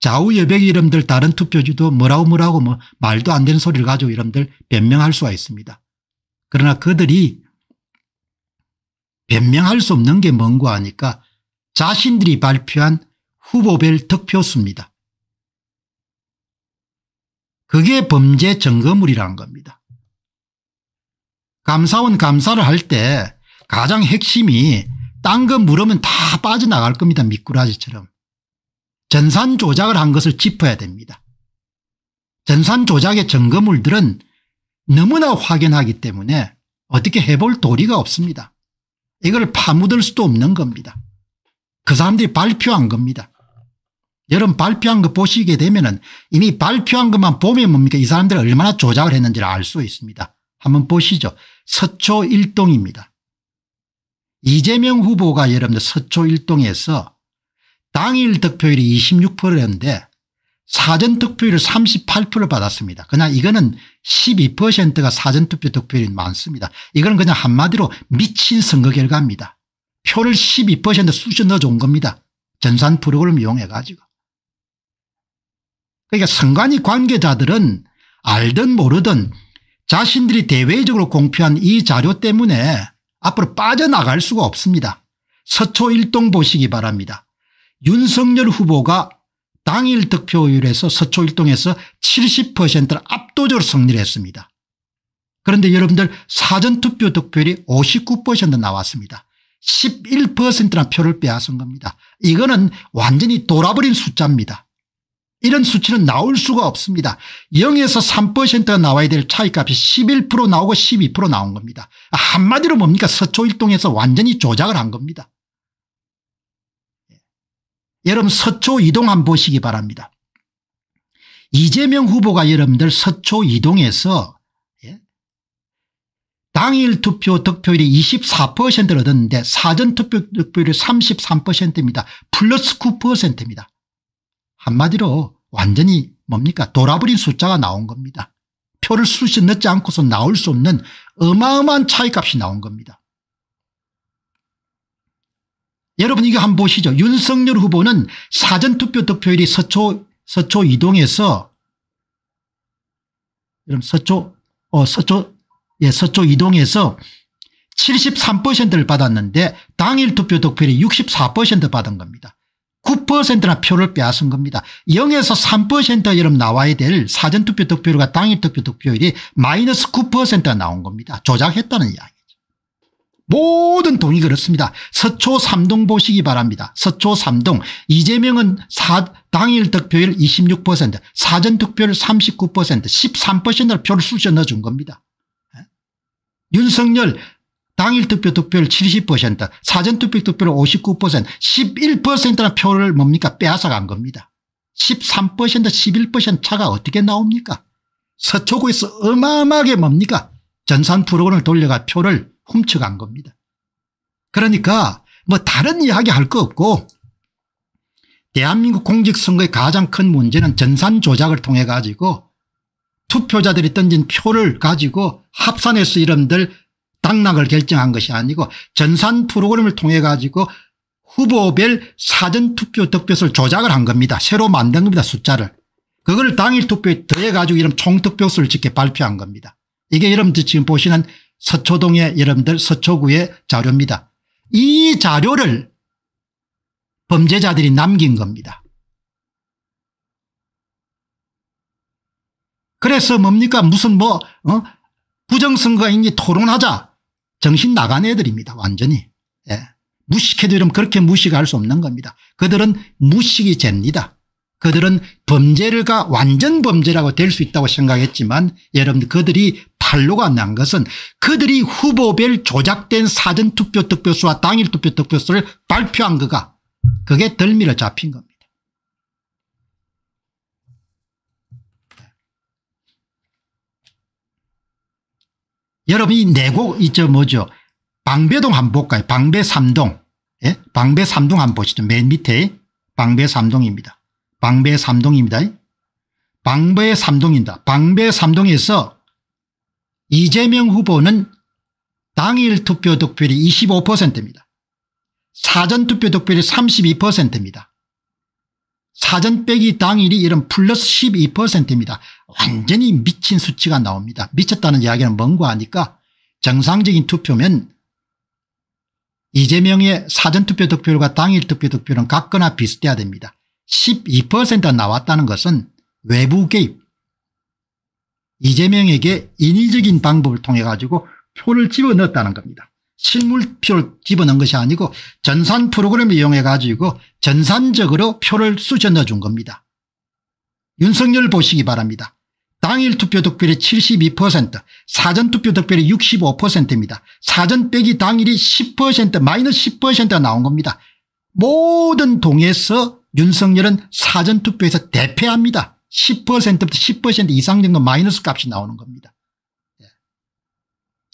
좌우 여백 이름들 다른 투표지도 뭐라고 뭐라고 뭐 말도 안 되는 소리를 가지고 이름들 변명할 수가 있습니다. 그러나 그들이 변명할 수 없는 게 뭔고 하니까 자신들이 발표한 후보별 득표수입니다. 그게 범죄 증거물이라는 겁니다. 감사원 감사를 할 때 가장 핵심이 딴 거 물으면 다 빠져나갈 겁니다. 미꾸라지처럼. 전산 조작을 한 것을 짚어야 됩니다. 전산 조작의 증거물들은 너무나 확연하기 때문에 어떻게 해볼 도리가 없습니다. 이걸 파묻을 수도 없는 겁니다. 그 사람들이 발표한 겁니다. 여러분 발표한 거 보시게 되면 은 이미 발표한 것만 보면 뭡니까 이 사람들이 얼마나 조작을 했는지를 알 수 있습니다. 한번 보시죠. 서초 1동입니다 이재명 후보가 여러분들 서초 1동에서 당일 득표율이 26%였는데 사전 득표율을 38% 받았습니다. 그러 이거는 12%가 사전투표 득표율이 많습니다. 이거는 그냥 한마디로 미친 선거 결과입니다. 표를 12% 쑤셔 넣어준 겁니다. 전산 프로그램 이용해 가지고. 그러니까 선관위 관계자들은 알든 모르든 자신들이 대외적으로 공표한 이 자료 때문에 앞으로 빠져나갈 수가 없습니다. 서초 일동 보시기 바랍니다. 윤석열 후보가 당일 득표율에서 서초 1동에서 70%를 압도적으로 승리를 했습니다. 그런데 여러분들 사전투표 득표율이 59% 나왔습니다. 11%나 표를 빼앗은 겁니다. 이거는 완전히 돌아버린 숫자입니다. 이런 수치는 나올 수가 없습니다. 0에서 3%가 나와야 될 차이값이 11% 나오고 12% 나온 겁니다. 한마디로 뭡니까 서초1동에서 완전히 조작을 한 겁니다. 여러분 서초 이동 한번 보시기 바랍니다. 이재명 후보가 여러분들 서초 이동에서 예, 당일 투표 득표율이 24%를 얻었는데 사전투표 득표율이 33%입니다. 플러스 9%입니다. 한마디로 완전히 뭡니까 돌아버린 숫자가 나온 겁니다. 표를 수시 넣지 않고서 나올 수 없는 어마어마한 차이값이 나온 겁니다. 여러분 이거 한번 보시죠. 윤석열 후보는 사전투표 득표율이 서초, 서초 이동에서 여러분 서초, 어, 서초, 예, 서초 이동에서 73%를 받았는데 당일 투표 득표율이 64% 받은 겁니다. 9%나 표를 빼앗은 겁니다. 0에서 3% 여러분 나와야 될 사전투표 득표율과 당일 투표 득표율이 마이너스 9%가 나온 겁니다. 조작했다는 이야기. 모든 동이 그렇습니다. 서초 삼동 보시기 바랍니다. 서초 삼동 이재명은 사, 당일 득표율 26% 사전 득표율 39% 13%를 표를 쑤셔 넣어준 겁니다. 예? 윤석열 당일 투표 득표율 70% 사전 투표 득표율 59% 11%나 표를 뭡니까 빼앗아간 겁니다. 13% 11% 차가 어떻게 나옵니까 서초구에서 어마어마하게 뭡니까 전산 프로그램을 돌려가 표를 훔쳐간 겁니다. 그러니까 뭐 다른 이야기 할 거 없고 대한민국 공직선거의 가장 큰 문제는 전산 조작을 통해 가지고 투표자들이 던진 표를 가지고 합산해서 이름들 당락을 결정한 것이 아니고 전산 프로그램을 통해 가지고 후보별 사전투표 득표수를 조작을 한 겁니다. 새로 만든 겁니다. 숫자를. 그걸 당일 투표에 더해 가지고 이름 총투표수를 짓게 발표한 겁니다. 이게 여러분들 지금 보시는 서초동의 여러분들 서초구의 자료입니다. 이 자료를 범죄자들이 남긴 겁니다. 그래서 뭡니까 무슨 뭐 어? 부정선거인지 토론하자 정신 나간 애들입니다 완전히 예. 무식해도 이러면 그렇게 무식할 수 없는 겁니다. 그들은 무식이 됩니다 그들은 범죄를가 완전 범죄라고 될 수 있다고 생각했지만 여러분 그들이 탈로가 난 것은 그들이 후보별 조작된 사전투표 득표수와 당일투표 득표수를 발표한 거가 그게 덜미를 잡힌 겁니다. 여러분 이 내곡 이저 뭐죠 방배동 한번 볼까요 방배 3동 예? 방배 3동 한번 보시죠 맨 밑에 방배 3동입니다 방배 삼동입니다. 방배 삼동입니다. 방배 삼동에서 이재명 후보는 당일 투표 득표율이 25%입니다. 사전 투표 득표율이 32%입니다. 사전 빼기 당일이 이런 플러스 12%입니다. 완전히 미친 수치가 나옵니다. 미쳤다는 이야기는 뭔고 하니까 정상적인 투표면 이재명의 사전투표 득표율과 당일 투표 득표율은 같거나 비슷해야 됩니다. 12% 나왔다는 것은 외부 개입 이재명에게 인위적인 방법을 통해 가지고 표를 집어넣었다는 겁니다. 실물표를 집어넣은 것이 아니고 전산 프로그램을 이용해 가지고 전산적으로 표를 쑤셔 넣어준 겁니다. 윤석열 보시기 바랍니다. 당일 투표 득표율이 72% 사전 투표 득표율이 65%입니다. 사전 빼기 당일이 10% 마이너스 10%가 나온 겁니다. 모든 동에서 윤석열은 사전투표에서 대패합니다. 10%부터 10% 이상 정도 마이너스 값이 나오는 겁니다. 예.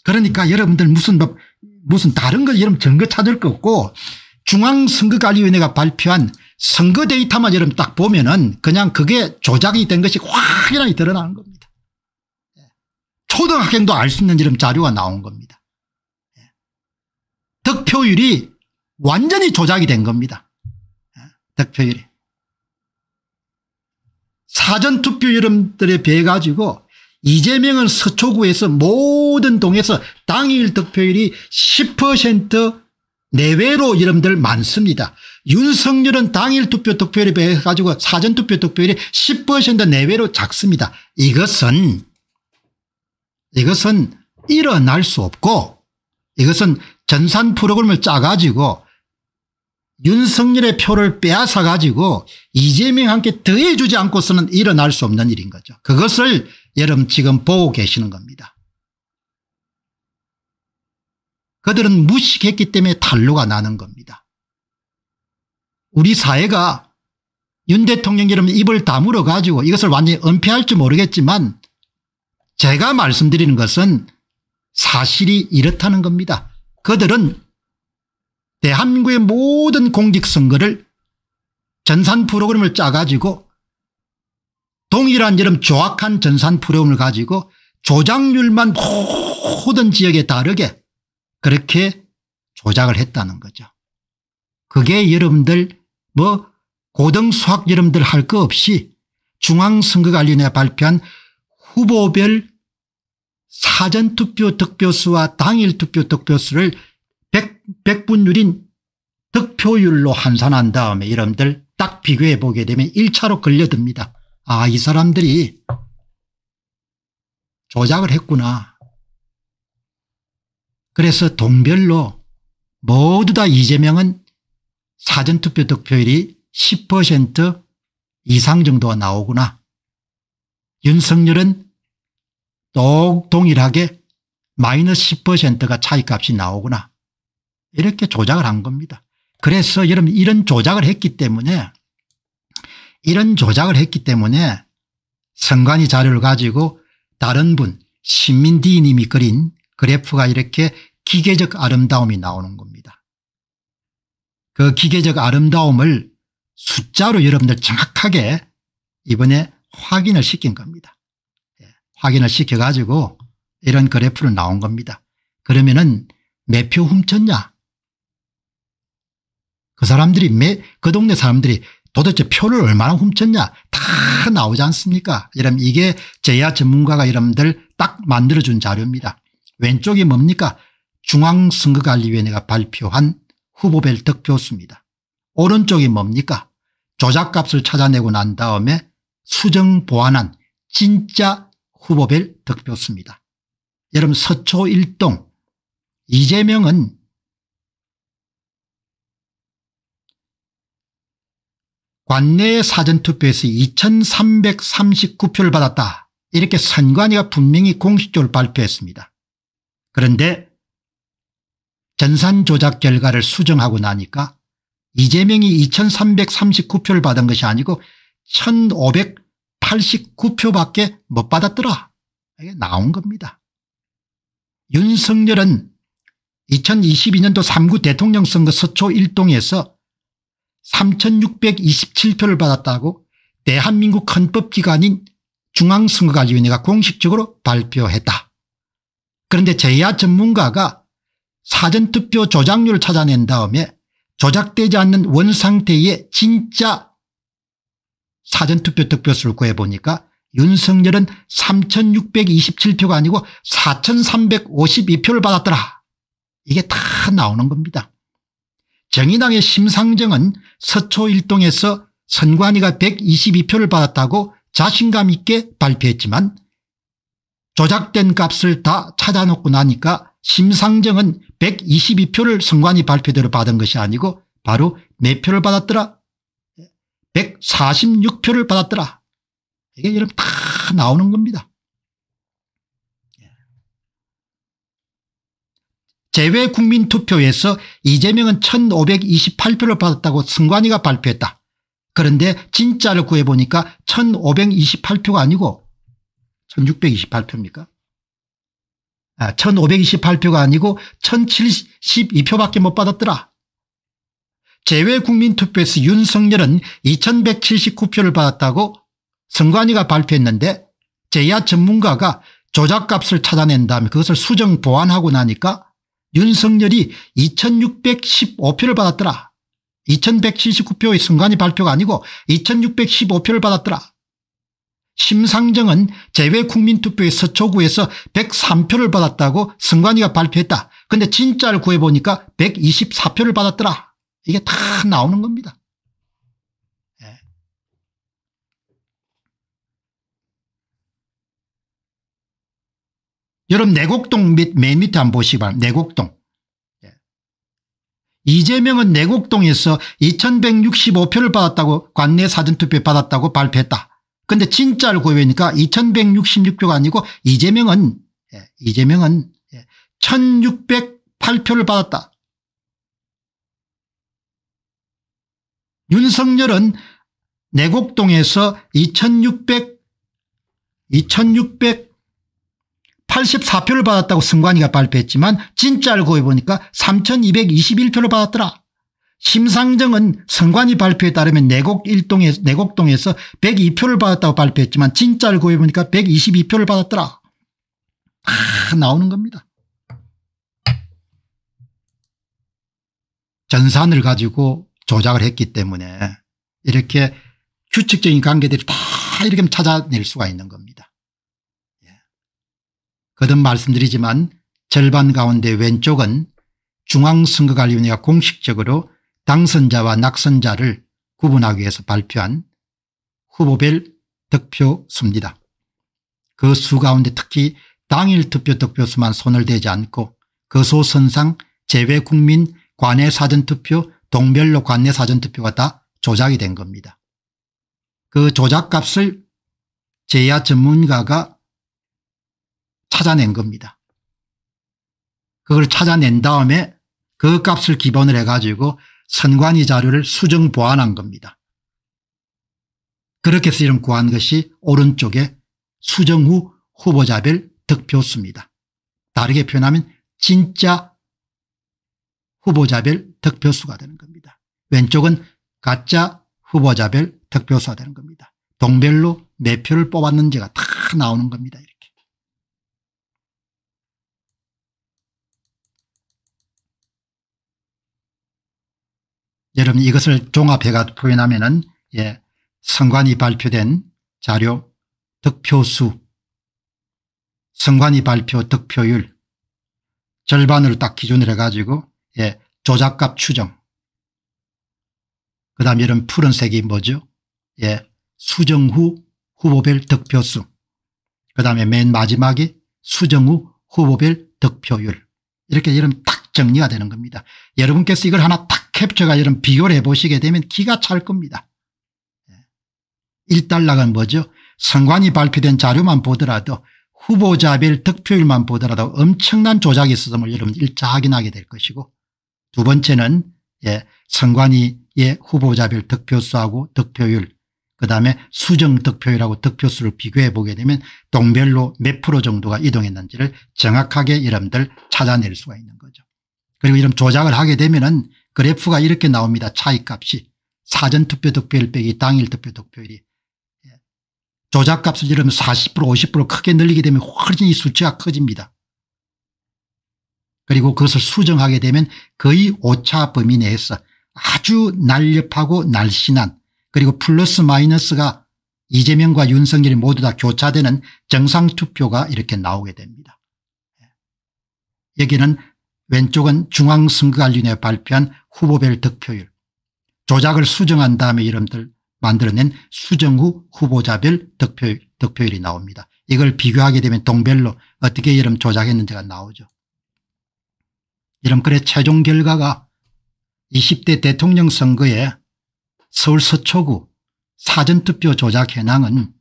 그러니까 여러분들 무슨 뭐 무슨 다른 걸 여러분 증거 찾을 거 없고 중앙선거관리위원회가 발표한 선거 데이터만 여러분 딱 보면은 그냥 그게 조작이 된 것이 확연하게 드러나는 겁니다. 예. 초등학생도 알 수 있는 이런 자료가 나온 겁니다. 예. 득표율이 완전히 조작이 된 겁니다. 득표율이. 사전투표 여러분들에 비해 가지고 이재명은 서초구에서 모든 동에서 당일 득표율이 10% 내외로 여러분들 많습니다. 윤석열은 당일 투표 득표율에 비해 가지고 사전투표 득표율이 10% 내외로 작습니다. 이것은 이것은 일어날 수 없고 이것은 전산 프로그램을 짜가지고 윤석열의 표를 빼앗아 가지고 이재명 함께 더해주지 않고서는 일어날 수 없는 일인 거죠. 그것을 여러분 지금 보고 계시는 겁니다. 그들은 무식했기 때문에 탄로가 나는 겁니다. 우리 사회가 윤 대통령 여러분 입을 다물어 가지고 이것을 완전히 은폐할지 모르겠지만 제가 말씀드리는 것은 사실이 이렇다는 겁니다. 그들은 대한민국의 모든 공직선거를 전산 프로그램을 짜가지고 동일한 이름 조악한 전산 프로그램을 가지고 조작률만 모든 지역에 다르게 그렇게 조작을 했다는 거죠. 그게 여러분들 뭐 고등수학 여러분들 할 거 없이 중앙선거관리위원회 발표한 후보별 사전투표 득표수와 당일투표 득표수를 백분율인 득표율로 환산한 다음에 여러분들 딱 비교해 보게 되면 1차로 걸려듭니다. 아이 사람들이 조작을 했구나. 그래서 동별로 모두 다 이재명은 사전투표 득표율이 10% 이상 정도가 나오구나. 윤석열은 똑 동일하게 마이너스 10%가 차이값이 나오구나. 이렇게 조작을 한 겁니다. 그래서 여러분 이런 조작을 했기 때문에 이런 조작을 했기 때문에 선관위 자료를 가지고 다른 분 신민디 님이 그린 그래프가 이렇게 기계적 아름다움이 나오는 겁니다. 그 기계적 아름다움을 숫자로 여러분들 정확하게 이번에 확인을 시킨 겁니다. 예, 확인을 시켜가지고 이런 그래프를 나온 겁니다. 그러면은 몇 표 훔쳤냐 그 사람들이 매, 그 동네 사람들이 도대체 표를 얼마나 훔쳤냐 다 나오지 않습니까 이러면 이게 제야 전문가가 여러분들 딱 만들어준 자료입니다. 왼쪽이 뭡니까 중앙선거관리위원회가 발표한 후보별 득표수입니다. 오른쪽이 뭡니까 조작값을 찾아내고 난 다음에 수정 보완한 진짜 후보별 득표수입니다. 여러분 서초 1동 이재명은 관내 사전투표에서 2339표를 받았다 이렇게 선관위가 분명히 공식적으로 발표했습니다. 그런데 전산 조작 결과를 수정하고 나니까 이재명이 2339표를 받은 것이 아니고 1589표밖에 못 받았더라 이게 나온 겁니다. 윤석열은 2022년도 3구 대통령 선거 서초 1동에서 3627표를 받았다고 대한민국 헌법기관인 중앙선거관리위원회가 공식적으로 발표했다. 그런데 제야 전문가가 사전투표 조작률을 찾아낸 다음에 조작되지 않는 원상태의 진짜 사전투표 득표수를 구해보니까 윤석열은 3627표가 아니고 4352표를 받았더라. 이게 다 나오는 겁니다. 정의당의 심상정은 서초 1동에서 선관위가 122표를 받았다고 자신감 있게 발표했지만 조작된 값을 다 찾아놓고 나니까 심상정은 122표를 선관위 발표대로 받은 것이 아니고 바로 몇 네 표를 받았더라 146표를 받았더라 이게 여러분 다 나오는 겁니다. 재외 국민투표에서 이재명은 1528표를 받았다고 승관이가 발표했다. 그런데 진짜를 구해보니까 1528표가 아니고 1628표입니까? 아, 1528표가 아니고 1072표밖에 못 받았더라. 재외 국민투표에서 윤석열은 2179표를 받았다고 선관위가 발표했는데 제야 전문가가 조작값을 찾아낸 다음에 그것을 수정 보완하고 나니까 윤석열이 2615표를 받았더라. 2179표의 선관이 발표가 아니고 2615표를 받았더라. 심상정은 제외 국민투표의 서초구에서 103표를 받았다고 승관이가 발표했다. 근데 진짜를 구해보니까 124표를 받았더라. 이게 다 나오는 겁니다. 여러분 내곡동 및맨 밑에 한 번 보시기 바랍니다. 내곡동. 예. 이재명은 내곡동에서 2165표를 받았다고 관내 사전투표 받았다고 발표했다. 근데 진짜를 고려니까 2166표가 아니고 이재명은 예, 이재명은 1608표를 예, 받았다. 윤석열은 내곡동에서 2600, 2600 84표를 받았다고 승관이가 발표했지만 진짜 알고 해보니까 3221표를 받았더라. 심상정은 성관이 발표에 따르면 내곡 일동에 내곡동에서 102표를 받았다고 발표했지만 진짜 알고 해보니까 122표를 받았더라. 다 아, 나오는 겁니다. 전산을 가지고 조작을 했기 때문에 이렇게 규칙적인 관계들이 다 이렇게 찾아낼 수가 있는 겁니다. 거듭 말씀드리지만 절반 가운데 왼쪽은 중앙선거관리위원회가 공식적으로 당선자와 낙선자를 구분하기 위해서 발표한 후보별 득표 수입니다. 그 수 가운데 특히 당일 투표 득표수만 손을 대지 않고 그소선상제외국민관외 사전투표 동별로 관내 사전투표가 다 조작이 된 겁니다. 그 조작값을 제야 전문가가 찾아낸 겁니다. 그걸 찾아낸 다음에 그 값을 기본을 해가지고 선관위 자료를 수정 보완한 겁니다. 그렇게 해서 이름 구한 것이 오른쪽에 수정 후 후보자별 득표수입니다. 다르게 표현하면 진짜 후보자별 득표수가 되는 겁니다. 왼쪽은 가짜 후보자별 득표수가 되는 겁니다. 동별로 몇 표를 뽑았는지가 다 나오는 겁니다. 여러분 이것을 종합해가 표현하면은 예, 선관위 발표된 자료 득표수 선관위 발표 득표율 절반을 딱 기준으로 해가지고 예, 조작값 추정 그 다음 이런 푸른색이 뭐죠 예, 수정 후 후보별 득표수 그 다음에 맨 마지막이 수정 후 후보별 득표율 이렇게 이름 딱 정리가 되는 겁니다. 여러분께서 이걸 하나 딱 캡처가 여러분 비교를 해보시게 되면 기가 찰 겁니다. 1달러가 예. 뭐죠? 선관위 발표된 자료만 보더라도 후보자별 득표율만 보더라도 엄청난 조작이 있었음을 여러분 일차 확인하게 될 것이고 두 번째는 예, 선관위의 후보자별 득표수하고 득표율 그다음에 수정 득표율하고 득표수를 비교해 보게 되면 동별로 몇 프로 정도가 이동했는지를 정확하게 여러분들 찾아낼 수가 있는 거죠. 그리고 이런 조작을 하게 되면은 그래프가 이렇게 나옵니다. 차이값이 사전투표 득표율 빼기 당일 투표 득표율이 예. 조작값을 이러면 40% 50% 크게 늘리게 되면 훨씬 이 수치가 커집니다. 그리고 그것을 수정하게 되면 거의 오차 범위 내에서 아주 날렵하고 날씬한 그리고 플러스 마이너스가 이재명과 윤석열이 모두 다 교차되는 정상투표가 이렇게 나오게 됩니다. 예. 여기는 왼쪽은 중앙선거관리위원회 발표한 후보별 득표율 조작을 수정한 다음에 이름들 만들어낸 수정 후 후보자별 득표율, 득표율이 나옵니다. 이걸 비교하게 되면 동별로 어떻게 이름 조작했는지가 나오죠. 이름글의 최종 결과가 20대 대통령 선거에 서울 서초구 사전투표 조작 현황은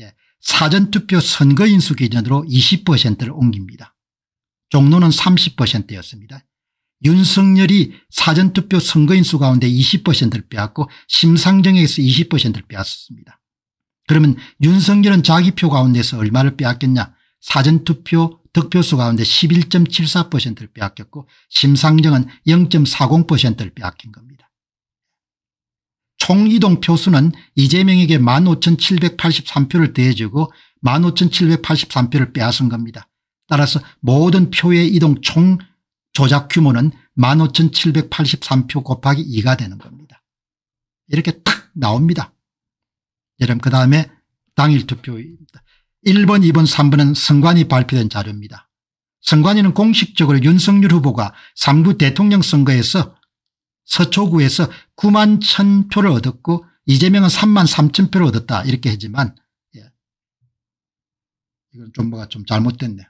예, 사전투표 선거인수 기준으로 20%를 옮깁니다. 종로는 30%였습니다. 윤석열이 사전투표 선거인수 가운데 20%를 빼앗고 심상정에서 20%를 빼앗았습니다. 그러면 윤석열은 자기 표 가운데서 얼마를 빼앗겼냐 사전투표 득표수 가운데 11.74%를 빼앗겼고 심상정은 0.40%를 빼앗긴 겁니다. 총 이동 표수는 이재명에게 15,783표를 더해주고 15,783표를 빼앗은 겁니다. 따라서 모든 표의 이동 총 조작 규모는 15,783표 곱하기 2가 되는 겁니다. 이렇게 탁 나옵니다. 여러분 그 다음에 당일 투표입니다. 1번 2번 3번은 선관위 발표된 자료입니다. 선관위는 공식적으로 윤석열 후보가 3구 대통령 선거에서 서초구에서 9만 1천 표를 얻었고 이재명은 3만 3천 표를 얻었다 이렇게 하지만 예. 이건 좀 뭐가 좀 잘못됐네요.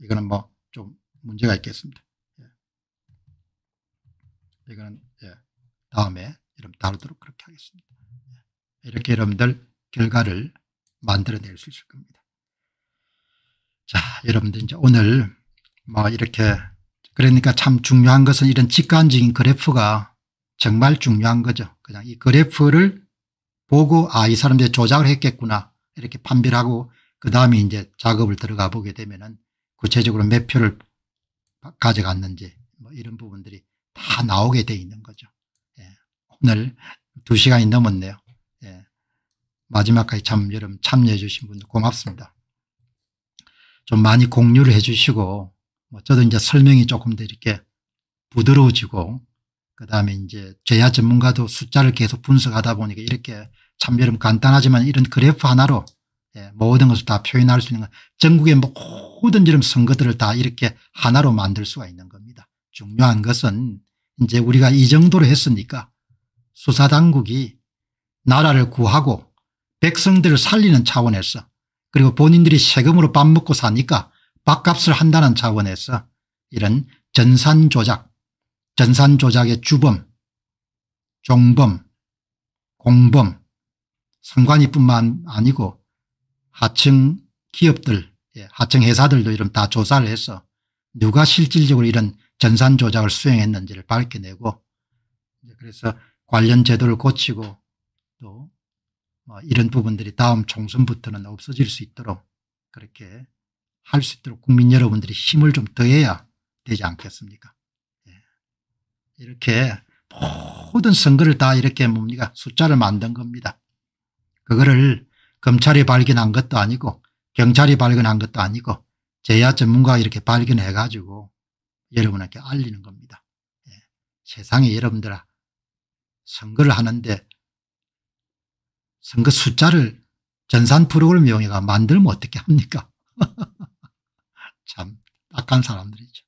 이거는 뭐 좀 문제가 있겠습니다. 예. 이거는 예. 다음에 여러 다루도록 그렇게 하겠습니다. 예. 이렇게 여러분들 결과를 만들어낼 수 있을 겁니다. 자, 여러분들 이제 오늘 뭐 이렇게 그러니까 참 중요한 것은 이런 직관적인 그래프가 정말 중요한 거죠. 그냥 이 그래프를 보고 아 이 사람들이 조작을 했겠구나 이렇게 판별하고 그 다음에 이제 작업을 들어가 보게 되면은 구체적으로 몇 표를 가져갔는지 뭐 이런 부분들이 다 나오게 돼 있는 거죠. 예. 오늘 2시간이 넘었네요. 예. 마지막까지 참 여러분 참여해 주신 분들 고맙습니다. 좀 많이 공유를 해 주시고 뭐 저도 이제 설명이 조금 더 이렇게 부드러워지고 그다음에 이제 제야 전문가도 숫자를 계속 분석하다 보니까 이렇게 참 여러분 간단하지만 이런 그래프 하나로 예, 모든 뭐 것을 다 표현할 수 있는 것. 전국의 뭐 모든 이런 선거들을 다 이렇게 하나로 만들 수가 있는 겁니다. 중요한 것은 이제 우리가 이 정도로 했으니까 수사당국이 나라를 구하고 백성들을 살리는 차원에서 그리고 본인들이 세금으로 밥 먹고 사니까 밥값을 한다는 차원에서 이런 전산 조작, 전산 조작의 주범, 종범, 공범, 선관위뿐만 아니고 하층 기업들 예, 하층 회사들도 이런 다 조사를 해서 누가 실질적으로 이런 전산 조작을 수행했는지를 밝혀내고 그래서 관련 제도를 고치고 또 뭐 이런 부분들이 다음 총선부터는 없어질 수 있도록 그렇게 할 수 있도록 국민 여러분들이 힘을 좀 더해야 되지 않겠습니까 예. 이렇게 모든 선거를 다 이렇게 뭡니까 숫자를 만든 겁니다 그거를 검찰이 발견한 것도 아니고 경찰이 발견한 것도 아니고 제야 전문가가 이렇게 발견해 가지고 여러분에게 알리는 겁니다. 예. 세상에 여러분들아 선거를 하는데 선거 숫자를 전산 프로그램 이용해가 만들면 어떻게 합니까? 참 악한 사람들이죠.